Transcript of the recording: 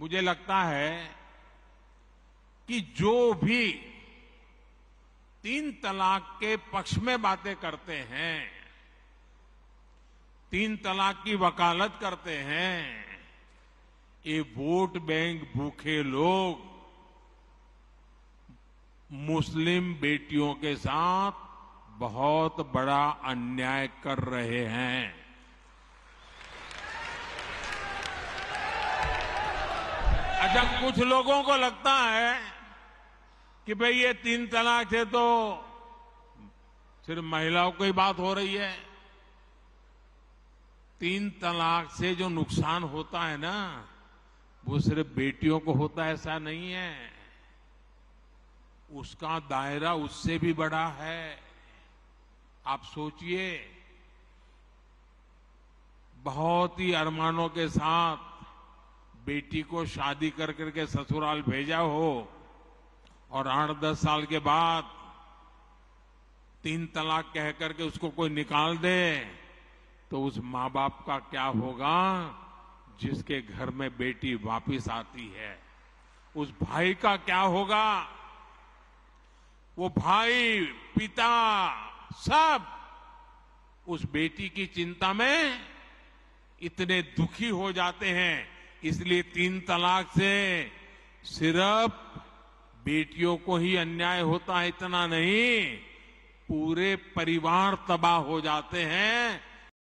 मुझे लगता है कि जो भी तीन तलाक के पक्ष में बातें करते हैं तीन तलाक की वकालत करते हैं ये वोट बैंक भूखे लोग मुस्लिम बेटियों के साथ बहुत बड़ा अन्याय कर रहे हैं अच्छा कुछ लोगों को लगता है कि भाई ये तीन तलाक है तो सिर्फ महिलाओं की बात हो रही है तीन तलाक से जो नुकसान होता है ना वो सिर्फ बेटियों को होता है ऐसा नहीं है उसका दायरा उससे भी बड़ा है आप सोचिए बहुत ही अरमानों के साथ बेटी को शादी कर करके ससुराल भेजा हो और आठ दस साल के बाद तीन तलाक कह करके उसको कोई निकाल दे तो उस माँ बाप का क्या होगा जिसके घर में बेटी वापस आती है उस भाई का क्या होगा वो भाई पिता सब उस बेटी की चिंता में इतने दुखी हो जाते हैं इसलिए तीन तलाक से सिर्फ बेटियों को ही अन्याय होता है इतना नहीं पूरे परिवार तबाह हो जाते हैं